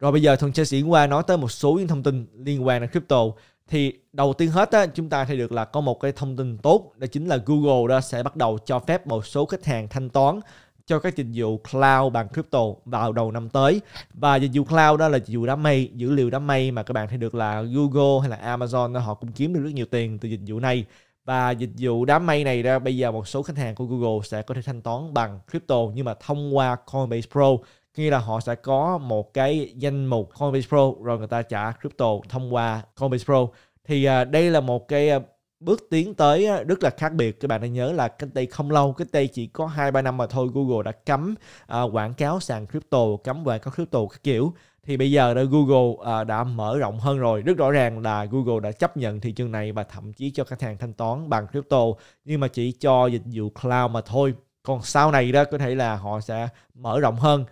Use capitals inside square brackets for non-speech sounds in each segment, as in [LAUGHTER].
Rồi bây giờ Thuận sẽ diễn qua nói tới một số những thông tin liên quan đến crypto. Thì đầu tiên hết á, chúng ta thấy được là có một cái thông tin tốt đó chính là Google đó sẽ bắt đầu cho phép một số khách hàng thanh toán cho các dịch vụ cloud bằng crypto vào đầu năm tới và dịch vụ cloud đó là dịch vụ đám mây dữ liệu đám mây mà các bạn thấy được là Google hay là Amazon đó, họ cũng kiếm được rất nhiều tiền từ dịch vụ này và dịch vụ đám mây này ra bây giờ một số khách hàng của Google sẽ có thể thanh toán bằng crypto nhưng mà thông qua Coinbase Pro nghĩa là họ sẽ có một cái danh mục Coinbase Pro rồi người ta trả crypto thông qua Coinbase Pro thì à, đây là một cái à, bước tiến tới à, rất là khác biệt các bạn đã nhớ là cách đây không lâu cách đây chỉ có hai ba năm mà thôi Google đã cấm uh, quảng cáo sàn crypto cấm quảng cáo crypto các kiểu thì bây giờ đã Google uh, đã mở rộng hơn rồi rất rõ ràng là Google đã chấp nhận thị trường này và thậm chí cho khách hàng thanh toán bằng crypto nhưng mà chỉ cho dịch vụ cloud mà thôi còn sau này đó có thể là họ sẽ mở rộng hơn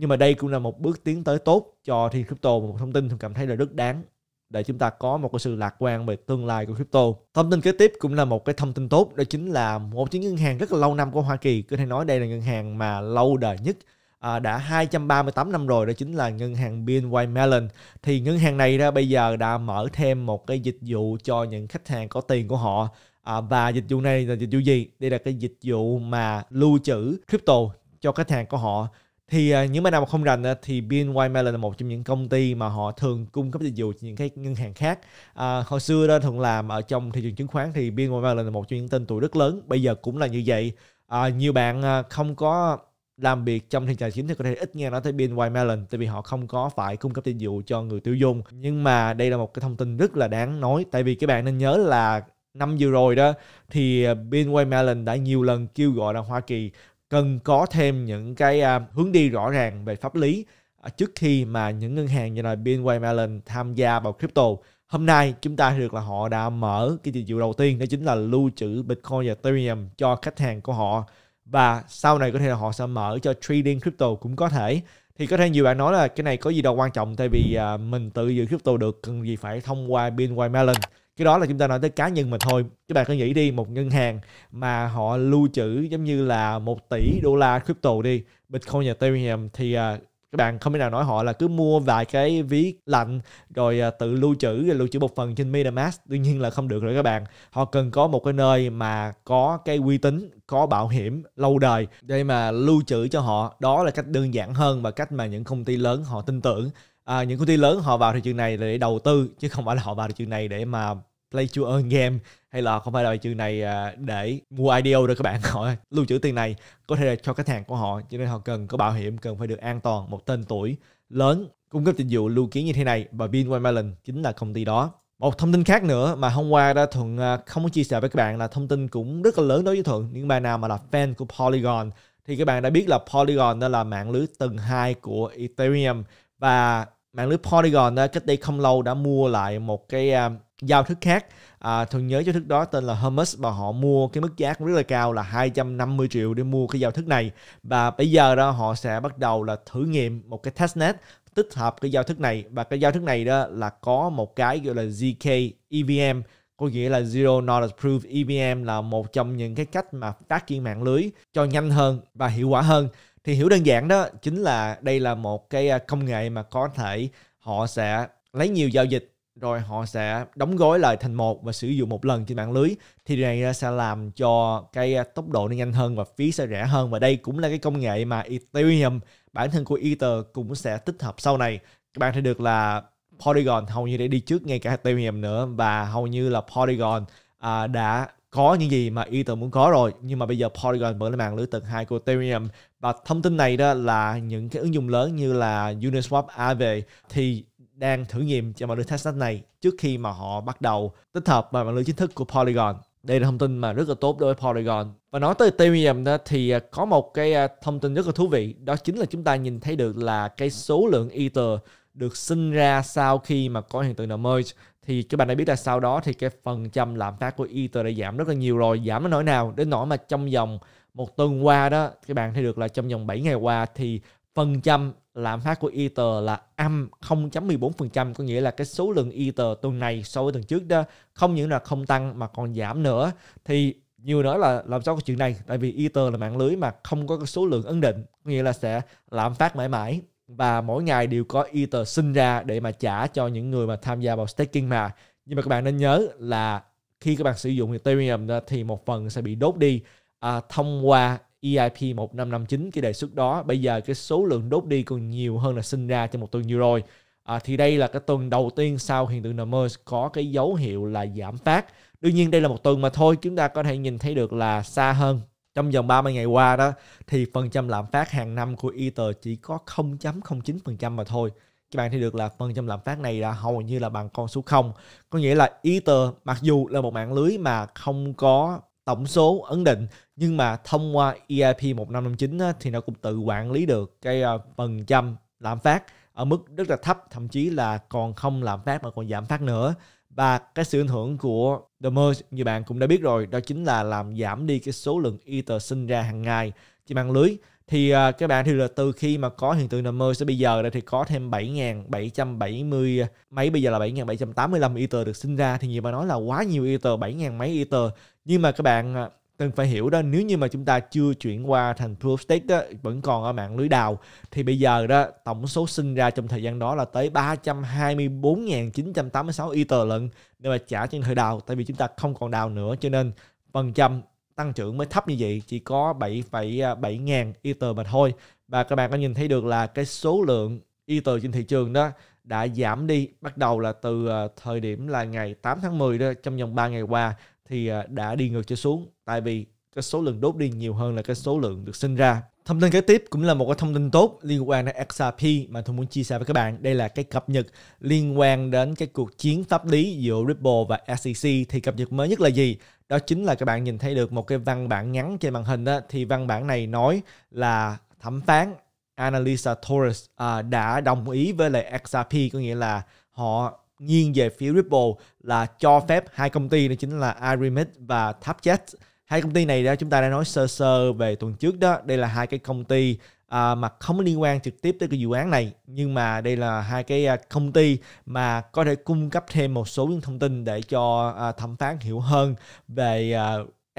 nhưng mà đây cũng là một bước tiến tới tốt cho thiên crypto một thông tin tôi cảm thấy là rất đáng để chúng ta có một cái sự lạc quan về tương lai của crypto. Thông tin kế tiếp cũng là một cái thông tin tốt, đó chính là một chiếc ngân hàng rất là lâu năm của Hoa Kỳ, có thể nói đây là ngân hàng mà lâu đời nhất à, đã 238 năm rồi đó chính là ngân hàng BNY Mellon thì ngân hàng này ra bây giờ đã mở thêm một cái dịch vụ cho những khách hàng có tiền của họ à, và dịch vụ này là dịch vụ gì đây là cái dịch vụ mà lưu trữ crypto cho khách hàng của họ thì à, những bạn nào mà không rành thì BNY Mellon là một trong những công ty mà họ thường cung cấp dịch vụ cho những cái ngân hàng khác à, hồi xưa đó thường làm ở trong thị trường chứng khoán thì BNY Mellon là một trong những tên tuổi rất lớn bây giờ cũng là như vậy à, nhiều bạn à, không có làm việc trong thị trường chính thì có thể ít nghe nói tới BNY Mellon tại vì họ không có phải cung cấp dịch vụ cho người tiêu dùng nhưng mà đây là một cái thông tin rất là đáng nói tại vì các bạn nên nhớ là năm vừa rồi đó thì à, BNY Mellon đã nhiều lần kêu gọi là Hoa Kỳ cần có thêm những cái à, hướng đi rõ ràng về pháp lý à, trước khi mà những ngân hàng như là Binway Mellon tham gia vào crypto. Hôm nay chúng ta được là họ đã mở cái dịch vụ đầu tiên đó chính là lưu trữ Bitcoin và Ethereum cho khách hàng của họ và sau này có thể là họ sẽ mở cho trading crypto cũng có thể thì có thể nhiều bạn nói là cái này có gì đâu quan trọng tại vì à, mình tự giữ crypto được cần gì phải thông qua Binway Mellon cái đó là chúng ta nói tới cá nhân mà thôi các bạn cứ nghĩ đi một ngân hàng mà họ lưu trữ giống như là một tỷ đô la crypto đi bitcoin và ethereum thì à, các bạn không thể nào nói họ là cứ mua vài cái ví lạnh rồi à, tự lưu trữ rồi lưu trữ một phần trên MetaMask đương nhiên là không được rồi các bạn họ cần có một cái nơi mà có cái uy tín có bảo hiểm lâu đời để mà lưu trữ cho họ đó là cách đơn giản hơn và cách mà những công ty lớn họ tin tưởng à, những công ty lớn họ vào thị trường này để đầu tư chứ không phải là họ vào thị trường này để mà play to earn game hay là không phải là thị trường này à, để mua IDO đâu các bạn [LAUGHS] họ lưu trữ tiền này có thể là cho khách hàng của họ cho nên họ cần có bảo hiểm cần phải được an toàn một tên tuổi lớn cung cấp dịch vụ lưu ký như thế này và Binway Mellon chính là công ty đó một thông tin khác nữa mà hôm qua đã thuận à, không có chia sẻ với các bạn là thông tin cũng rất là lớn đối với thuận những bạn nào mà là fan của Polygon thì các bạn đã biết là Polygon đó là mạng lưới tầng 2 của Ethereum và mạng lưới Polygon đó, cách đây không lâu đã mua lại một cái um, giao thức khác à, thường nhớ giao thức đó tên là Hermes và họ mua cái mức giá cũng rất là cao là 250 triệu để mua cái giao thức này và bây giờ đó họ sẽ bắt đầu là thử nghiệm một cái testnet tích hợp cái giao thức này và cái giao thức này đó là có một cái gọi là ZK EVM có nghĩa là Zero Knowledge Proof EVM là một trong những cái cách mà phát triển mạng lưới cho nhanh hơn và hiệu quả hơn thì hiểu đơn giản đó chính là đây là một cái à, công nghệ mà có thể họ sẽ lấy nhiều giao dịch rồi họ sẽ đóng gói lại thành một và sử dụng một lần trên mạng lưới thì điều này à, sẽ làm cho cái à, tốc độ nó nhanh hơn và phí sẽ rẻ hơn và đây cũng là cái công nghệ mà Ethereum bản thân của Ether cũng sẽ tích hợp sau này các bạn thấy được là Polygon hầu như đã đi trước ngay cả Ethereum nữa và hầu như là Polygon à, đã có những gì mà Ether muốn có rồi nhưng mà bây giờ Polygon mở lên mạng lưới tầng 2 của Ethereum và thông tin này đó là những cái ứng dụng lớn như là Uniswap Aave thì đang thử nghiệm cho mạng lưới testnet này trước khi mà họ bắt đầu tích hợp vào mạng lưới chính thức của Polygon đây là thông tin mà rất là tốt đối với Polygon và nói tới Ethereum đó thì à, có một cái à, thông tin rất là thú vị đó chính là chúng ta nhìn thấy được là cái số lượng Ether được sinh ra sau khi mà có hiện tượng nào merge thì các bạn đã biết là sau đó thì cái phần trăm lạm phát của Ether đã giảm rất là nhiều rồi giảm đến nỗi nào đến nỗi mà trong vòng một tuần qua đó các bạn thấy được là trong vòng 7 ngày qua thì phần trăm lạm phát của Ether là âm 0.14% có nghĩa là cái số lượng Ether tuần này so với tuần trước đó không những là không tăng mà còn giảm nữa thì nhiều nói là làm sao có chuyện này tại vì Ether là mạng lưới mà không có cái số lượng ấn định có nghĩa là sẽ lạm phát mãi mãi và mỗi ngày đều có Ether sinh ra để mà trả cho những người mà tham gia vào staking mà nhưng mà các bạn nên nhớ là khi các bạn sử dụng Ethereum đó, thì một phần sẽ bị đốt đi à, thông qua EIP 1559 cái đề xuất đó bây giờ cái số lượng đốt đi còn nhiều hơn là sinh ra trong một tuần vừa rồi à, thì đây là cái tuần đầu tiên sau hiện tượng NMERS có cái dấu hiệu là giảm phát đương nhiên đây là một tuần mà thôi chúng ta có thể nhìn thấy được là xa hơn trong vòng 30 ngày qua đó thì phần trăm lạm phát hàng năm của Ether chỉ có 0.09% mà thôi. Các bạn thấy được là phần trăm lạm phát này là hầu như là bằng con số 0. Có nghĩa là Ether mặc dù là một mạng lưới mà không có tổng số ấn định nhưng mà thông qua EIP 1559 thì nó cũng tự quản lý được cái ờ, phần trăm lạm phát ở mức rất là thấp thậm chí là còn không lạm phát mà còn giảm phát nữa và cái sự ảnh hưởng của The Merge như bạn cũng đã biết rồi đó chính là làm giảm đi cái số lượng ether sinh ra hàng ngày trên mạng lưới thì uh, các bạn thì là từ khi mà có hiện tượng The Merge tới bây giờ đây thì có thêm 7.770 mấy bây giờ là 7.785 ether được sinh ra thì nhiều bạn nói là quá nhiều ether 7.000 mấy ether nhưng mà các bạn à, cần phải hiểu đó nếu như mà chúng ta chưa chuyển qua thành proof stake đó, vẫn còn ở mạng lưới đào thì bây giờ đó tổng số sinh ra trong thời gian đó là tới 324.986 Ether lận để mà trả trên thời đào tại vì chúng ta không còn đào nữa cho nên phần trăm tăng trưởng mới thấp như vậy chỉ có 7,7 ngàn Ether mà thôi và các bạn có nhìn thấy được là cái số lượng Ether trên thị trường đó đã giảm đi bắt đầu là từ ờ, thời điểm là ngày 8 tháng 10 đó trong vòng 3 ngày qua thì à, đã đi ngược trở xuống tại vì cái số lượng đốt đi nhiều hơn là cái số lượng được sinh ra Thông tin kế tiếp cũng là một cái thông tin tốt liên quan đến XRP mà tôi muốn chia sẻ với các bạn. Đây là cái cập nhật liên quan đến cái cuộc chiến pháp lý giữa Ripple và SEC. Thì cập nhật mới nhất là gì? Đó chính là các bạn nhìn thấy được một cái văn bản ngắn trên màn hình đó. Thì văn bản này nói là thẩm phán Annalisa Torres à, đã đồng ý với lại XRP có nghĩa là họ nghiêng về phía Ripple là cho phép hai công ty đó chính là Iremit và Tapjet. Hai công ty này đó chúng ta đã nói sơ sơ về tuần trước đó, đây là hai cái công ty à, mà không liên quan trực tiếp tới cái dự án này nhưng mà đây là hai cái à, công ty mà có thể cung cấp thêm một số những thông tin để cho à, thẩm phán hiểu hơn về à,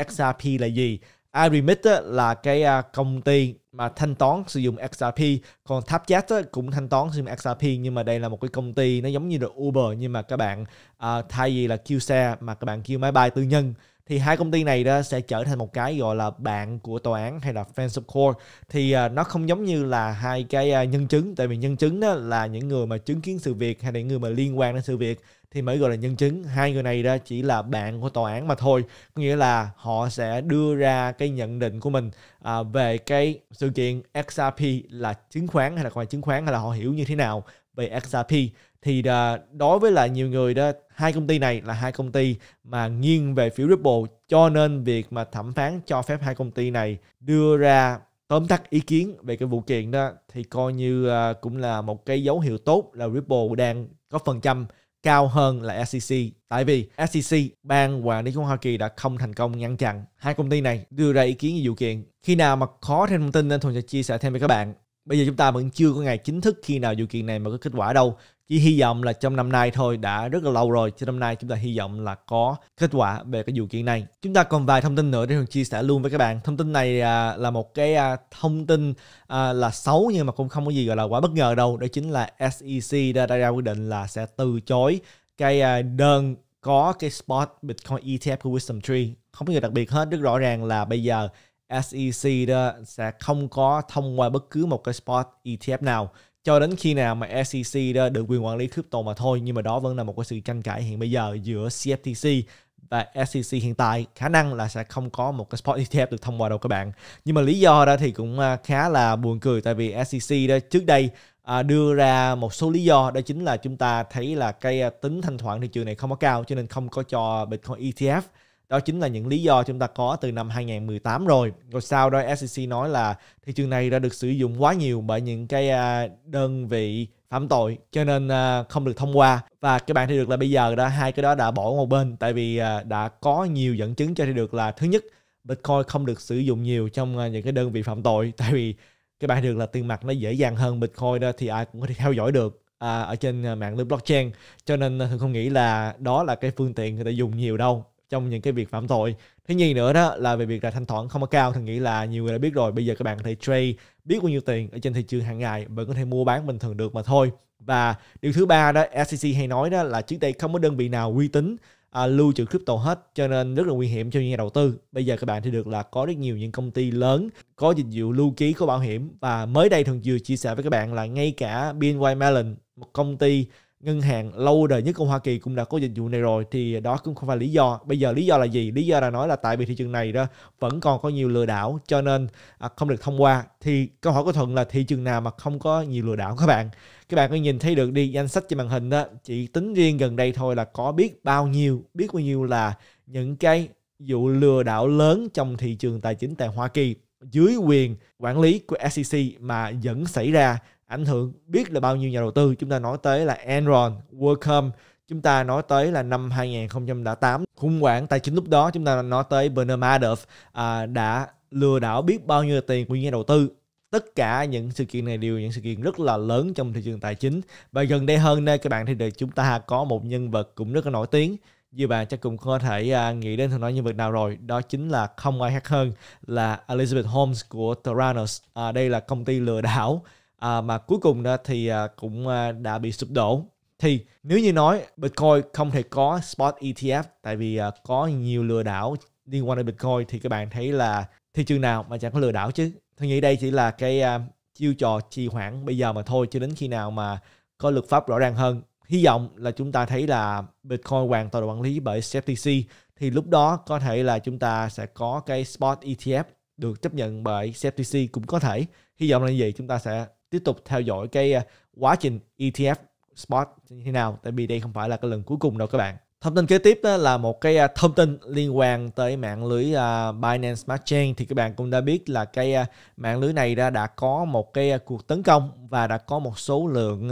XRP là gì Irimit là cái à, công ty mà thanh toán sử dụng XRP còn Tapchat cũng thanh toán sử dụng XRP nhưng mà đây là một cái công ty nó giống như là Uber nhưng mà các bạn à, thay vì là kêu xe mà các bạn kêu máy bay tư nhân thì hai công ty này đó sẽ trở thành một cái gọi là bạn của tòa án hay là friends of court thì à, nó không giống như là hai cái à, nhân chứng tại vì nhân chứng đó là những người mà chứng kiến sự việc hay là những người mà liên quan đến sự việc thì mới gọi là nhân chứng hai người này đó chỉ là bạn của tòa án mà thôi có nghĩa là họ sẽ đưa ra cái nhận định của mình à, về cái sự kiện XRP là chứng khoán hay là ngoài chứng khoán hay là họ hiểu như thế nào về XRP thì à, đối với là nhiều người đó hai công ty này là hai công ty mà nghiêng về phía Ripple cho nên việc mà thẩm phán cho phép hai công ty này đưa ra tóm tắt ý kiến về cái vụ kiện đó thì coi như à, cũng là một cái dấu hiệu tốt là Ripple đang có phần trăm cao hơn là SEC tại vì SEC ban quản lý của Hoa Kỳ đã không thành công ngăn chặn hai công ty này đưa ra ý kiến về vụ kiện khi nào mà khó thêm thông tin nên thuần sẽ chia sẻ thêm với các bạn Bây giờ chúng ta vẫn chưa có ngày chính thức khi nào vụ kiện này mà có kết quả đâu. Chỉ hy vọng là trong năm nay thôi đã rất là lâu rồi. Cho năm nay chúng ta hy vọng là có kết quả về cái vụ kiện này. Chúng ta còn vài thông tin nữa để Hường chia sẻ luôn với các bạn. Thông tin này à, là một cái à, thông tin à, là xấu nhưng mà cũng không có gì gọi là quá bất ngờ đâu. Đó chính là SEC đã ra quyết định là sẽ từ chối cái à, đơn có cái spot Bitcoin ETF của Wisdom Tree. Không có gì đặc biệt hết, rất rõ ràng là bây giờ SEC đó sẽ không có thông qua bất cứ một cái spot ETF nào cho đến khi nào mà SEC đó được quyền quản lý crypto mà thôi nhưng mà đó vẫn là một cái sự tranh cãi hiện bây giờ giữa CFTC và SEC hiện tại khả năng là sẽ không có một cái spot ETF được thông qua đâu các bạn nhưng mà lý do đó thì cũng à, khá là buồn cười tại vì SEC đó trước đây à, đưa ra một số lý do đó chính là chúng ta thấy là cái à, tính thanh khoản thị trường này không có cao cho nên không có cho Bitcoin ETF đó chính là những lý do chúng ta có từ năm 2018 rồi. Rồi sau đó SEC nói là thị trường này đã được sử dụng quá nhiều bởi những cái à, đơn vị phạm tội cho nên à, không được thông qua và các bạn thấy được là bây giờ đó hai cái đó đã bỏ một bên tại vì à, đã có nhiều dẫn chứng cho thấy được là thứ nhất Bitcoin không được sử dụng nhiều trong những cái đơn vị phạm tội [LAUGHS] tại vì các bạn được là tiền mặt nó dễ dàng hơn Bitcoin đó thì ai cũng có thể theo dõi được à, ở trên mạng lưới blockchain cho nên thường không nghĩ là đó là cái phương tiện người ta dùng nhiều đâu trong những cái việc phạm tội thứ nhì nữa đó là về việc là thanh toán không có cao thì nghĩ là nhiều người đã biết rồi bây giờ các bạn có thể trade biết bao nhiêu tiền ở trên thị trường hàng ngày vẫn có thể mua bán bình thường được mà thôi và điều thứ ba đó SEC hay nói đó là trước đây không có đơn vị nào uy tín à, lưu trữ crypto hết cho nên rất là nguy hiểm cho những nhà đầu tư bây giờ các bạn thì được là có rất nhiều những công ty lớn có dịch vụ lưu ký có bảo hiểm và mới đây thường vừa chia sẻ với các bạn là ngay cả BNY Mellon một công ty ngân hàng lâu đời nhất của Hoa Kỳ cũng đã có dịch vụ này rồi thì đó cũng không phải lý do bây giờ lý do là gì lý do là nói là tại vì thị trường này đó vẫn còn có nhiều lừa đảo cho nên à, không được thông qua thì câu hỏi của Thuận là thị trường nào mà không có nhiều lừa đảo các bạn các bạn có nhìn thấy được đi danh sách trên màn hình đó chỉ tính riêng gần đây thôi là có biết bao nhiêu biết bao nhiêu là những cái vụ lừa đảo lớn trong thị trường tài chính tại Hoa Kỳ dưới quyền quản lý của SEC mà vẫn xảy ra ảnh hưởng biết là bao nhiêu nhà đầu tư chúng ta nói tới là Enron, Worldcom chúng ta nói tới là năm 2008 khủng hoảng tài chính lúc đó chúng ta nói tới Bernard Madoff à, đã lừa đảo biết bao nhiêu tiền của nhà đầu tư tất cả những sự kiện này đều những sự kiện rất là lớn trong thị trường tài chính và gần đây hơn đây các bạn thì chúng ta có một nhân vật cũng rất là nổi tiếng như bạn chắc cũng có thể à, nghĩ đến thằng nói nhân vật nào rồi đó chính là không ai khác hơn là Elizabeth Holmes của Theranos à, đây là công ty lừa đảo à, mà cuối cùng đó thì à, cũng à, đã bị sụp đổ thì nếu như nói Bitcoin không thể có spot ETF tại vì à, có nhiều lừa đảo liên quan đến Bitcoin thì các bạn thấy là thị trường nào mà chẳng có lừa đảo chứ tôi nghĩ đây chỉ là cái à, chiêu trò trì hoãn bây giờ mà thôi cho đến khi nào mà có luật pháp rõ ràng hơn hy vọng là chúng ta thấy là Bitcoin hoàn toàn quản lý bởi CFTC thì lúc đó có thể là chúng ta sẽ có cái spot ETF được chấp nhận bởi CFTC cũng có thể hy vọng là gì? chúng ta sẽ tiếp tục theo dõi cái à, quá trình ETF spot như thế nào tại vì đây không phải là cái lần cuối cùng đâu các bạn thông tin kế tiếp đó là một cái à, thông tin liên quan tới mạng lưới à, Binance Smart Chain thì các bạn cũng đã biết là cái mạng lưới này đã đã có một cái cuộc tấn công và đã có một số lượng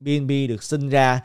BNB được sinh ra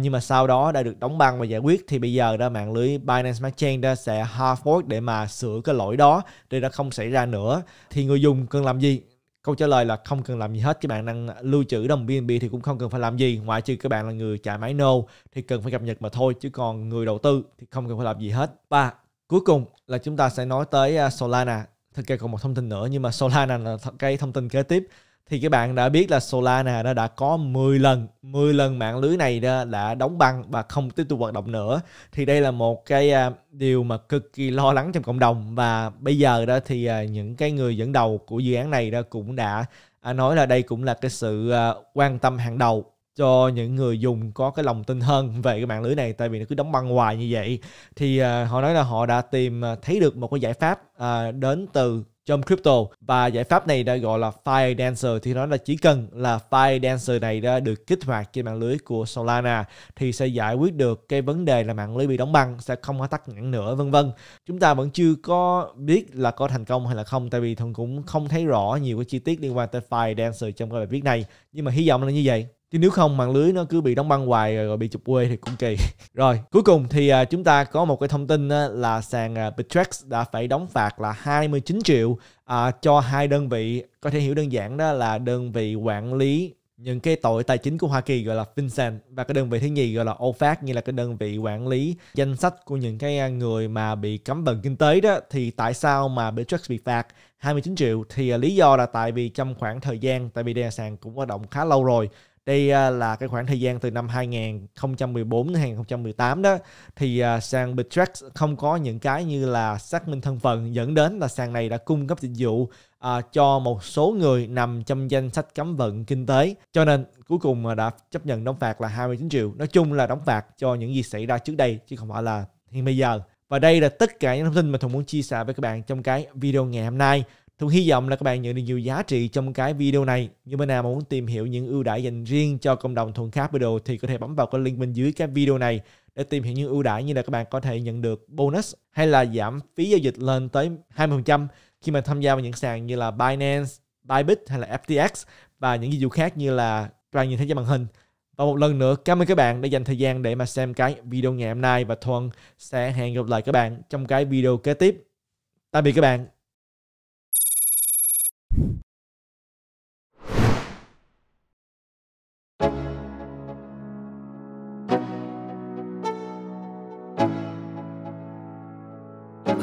nhưng mà sau đó đã được đóng băng và giải quyết thì bây giờ đó mạng lưới Binance Smart Chain đó sẽ hard fork để mà sửa cái lỗi đó để nó không xảy ra nữa thì người dùng cần làm gì câu trả lời là không cần làm gì hết các bạn đang lưu trữ đồng BNB thì cũng không cần phải làm gì ngoại trừ các bạn là người chạy máy nô thì cần phải cập nhật mà thôi chứ còn người đầu tư thì không cần phải làm gì hết và cuối cùng là chúng ta sẽ nói tới à, Solana thực ra còn một thông tin nữa nhưng mà Solana là cái thông tin kế tiếp thì các bạn đã biết là Solana nó đã có 10 lần 10 lần mạng lưới này đã, đã đóng băng và không tiếp tục hoạt động nữa thì đây là một cái à, điều mà cực kỳ lo lắng trong cộng đồng và bây giờ đó thì à, những cái người dẫn đầu của dự án này đó cũng đã à, nói là đây cũng là cái sự quan tâm hàng đầu cho những người dùng có cái lòng tin hơn về cái mạng lưới này tại vì nó cứ đóng băng hoài như vậy thì uh, họ nói là họ đã tìm uh, thấy được một cái giải pháp uh, đến từ trong crypto và giải pháp này đã gọi là Fire Dancer thì nó là chỉ cần là Fire Dancer này đã được kích hoạt trên mạng lưới của Solana thì sẽ giải quyết được cái vấn đề là mạng lưới bị đóng băng sẽ không có tắt nghẽn nữa vân vân chúng ta vẫn chưa có biết là có thành công hay là không tại vì thần cũng không thấy rõ nhiều cái chi tiết liên quan tới Fire Dancer trong cái bài viết này nhưng mà hy vọng là như vậy chứ nếu không mạng lưới nó cứ bị đóng băng hoài rồi, bị chụp quê thì cũng kỳ [LAUGHS] rồi cuối cùng thì à, chúng ta có một cái thông tin là sàn à, Bittrex đã phải đóng phạt là 29 triệu à, cho hai đơn vị có thể hiểu đơn giản đó là đơn vị quản lý những cái tội tài chính của Hoa Kỳ gọi là FinCEN và cái đơn vị thứ nhì gọi là OFAC như là cái đơn vị quản lý danh sách của những cái à, người mà bị cấm vận kinh tế đó thì tại sao mà Bittrex bị phạt 29 triệu thì lý do là tại vì trong khoảng thời gian tại vì đây sàn cũng hoạt động khá lâu rồi đây à, là cái khoảng thời gian từ năm 2014 đến 2018 đó thì à, sàn Bittrex không có những cái như là xác minh thân phận dẫn đến là sàn này đã cung cấp dịch vụ à, cho một số người nằm trong danh sách cấm vận kinh tế cho nên cuối cùng đã chấp nhận đóng phạt là 29 triệu nói chung là đóng phạt cho những gì xảy ra trước đây chứ không phải là hiện bây giờ và đây là tất cả những thông tin mà Thùng muốn chia sẻ với các bạn trong cái video ngày hôm nay Thu hy vọng là các bạn nhận được nhiều giá trị trong cái video này. Như bên nào muốn tìm hiểu những ưu đãi dành riêng cho cộng đồng thuần video thì có thể bấm vào cái link bên dưới cái video này để tìm hiểu những ưu đãi như là các bạn có thể nhận được bonus hay là giảm phí giao dịch lên tới 20% khi mà tham gia vào những sàn như là Binance, Bybit hay là FTX và những dịch vụ khác như là toàn nhìn thấy trên màn hình. Và một lần nữa cảm ơn các bạn đã dành thời gian để mà xem cái video ngày hôm nay và Thuận sẽ hẹn gặp lại các bạn trong cái video kế tiếp. Tạm biệt các bạn.